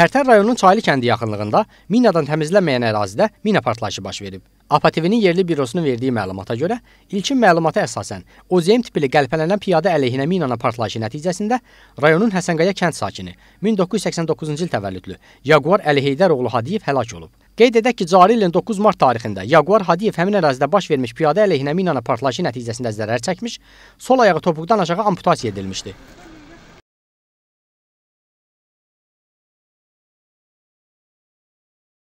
Tərtər rayonunun Çaylı kəndi yaxınlığında minadan təmizlənməyən ərazidə mina partlayışı baş verib. APTV-nin yerli bürosunun verdiyi məlumata görə, ilkin məlumata əsasən OZM tipli qəlpələnən piyada əleyhinə minanın partlayışı nəticəsində rayonun Həsənqaya kənd sakini 1989-cu il təvəllüdlü Jaguar Əliheyder oğlu Hadiyev həlak olub. Qeyd edək ki, cari ilin 9 mart tarixində Jaguar Hadiyev həmin ərazidə baş vermiş piyada əleyhinə minanın partlayışı nəticəsində zərər çəkmiş, sol ayağı topuqdan aşağı amputasiya edilmişdi.